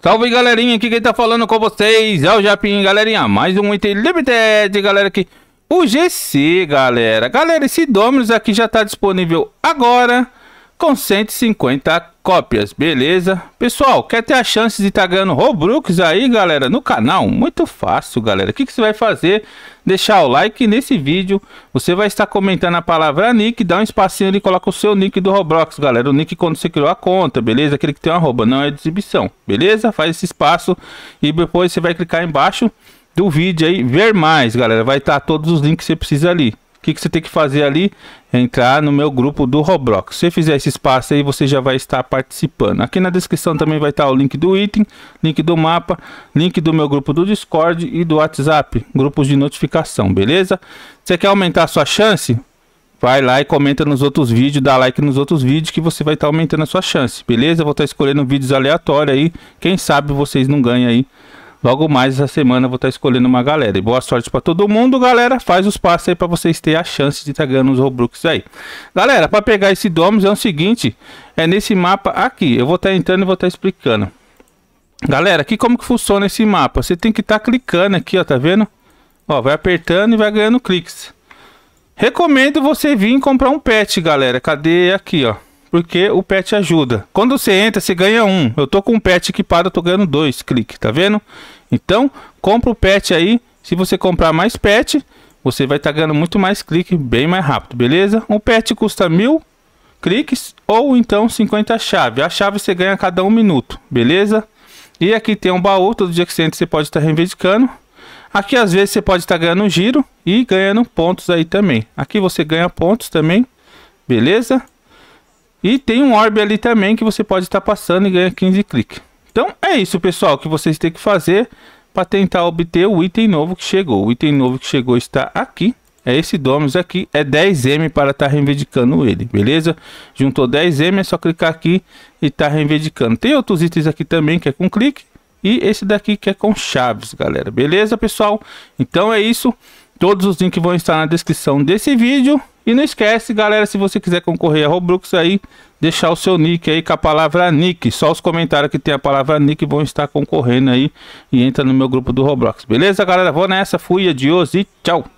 Salve galerinha, aqui quem tá falando com vocês é o Japim, galerinha, mais um item limited, galera, aqui, o GC, galera. Galera, esse Dominus aqui já tá disponível agora, com 150 cópias, beleza? Pessoal, quer ter a chance de estar tá ganhando Robux aí, galera, no canal? Muito fácil, galera. O que, que você vai fazer? Deixar o like nesse vídeo. Você vai estar comentando a palavra nick, dá um espacinho e coloca o seu nick do Roblox, galera. O nick quando você criou a conta, beleza? Aquele que tem uma arroba, não é de exibição, beleza? Faz esse espaço e depois você vai clicar embaixo do vídeo aí, ver mais, galera. Vai estar tá todos os links que você precisa ali. O que, que você tem que fazer ali? Entrar no meu grupo do Roblox. Se você fizer esse espaço aí, você já vai estar participando. Aqui na descrição também vai estar o link do item, link do mapa, link do meu grupo do Discord e do WhatsApp, grupos de notificação, beleza? Você quer aumentar a sua chance? Vai lá e comenta nos outros vídeos, dá like nos outros vídeos que você vai estar aumentando a sua chance, beleza? vou estar escolhendo vídeos aleatórios aí, quem sabe vocês não ganham aí Logo mais essa semana vou estar escolhendo uma galera. E boa sorte para todo mundo, galera. Faz os passos aí para vocês terem a chance de estar tá ganhando os Robux aí. Galera, para pegar esse Domus é o seguinte, é nesse mapa aqui. Eu vou estar tá entrando e vou estar tá explicando. Galera, aqui como que funciona esse mapa? Você tem que estar clicando aqui, ó, tá vendo? Ó, vai apertando e vai ganhando cliques. Recomendo você vir comprar um pet, galera. Cadê aqui, ó? porque o pet ajuda. Quando você entra, você ganha um. Eu tô com um pet equipado, eu tô ganhando dois clique, tá vendo? Então, compra o pet aí. Se você comprar mais pet, você vai estar tá ganhando muito mais clique, bem mais rápido, beleza? Um pet custa mil cliques ou então 50 chaves. A chave você ganha a cada um minuto, beleza? E aqui tem um baú, todo dia que você entra você pode estar tá reivindicando. Aqui às vezes você pode estar tá ganhando giro e ganhando pontos aí também. Aqui você ganha pontos também, beleza? E tem um orb ali também que você pode estar passando e ganha 15 cliques. Então é isso, pessoal, que vocês têm que fazer para tentar obter o item novo que chegou. O item novo que chegou está aqui. É esse Domus aqui, é 10M para estar tá reivindicando ele, beleza? Juntou 10M, é só clicar aqui e tá reivindicando. Tem outros itens aqui também que é com clique e esse daqui que é com chaves, galera. Beleza, pessoal? Então é isso. Todos os links vão estar na descrição desse vídeo. E não esquece, galera, se você quiser concorrer a Roblox aí, deixar o seu nick aí com a palavra nick. Só os comentários que tem a palavra nick vão estar concorrendo aí e entra no meu grupo do Roblox. Beleza, galera? Vou nessa, fui, adiós e tchau!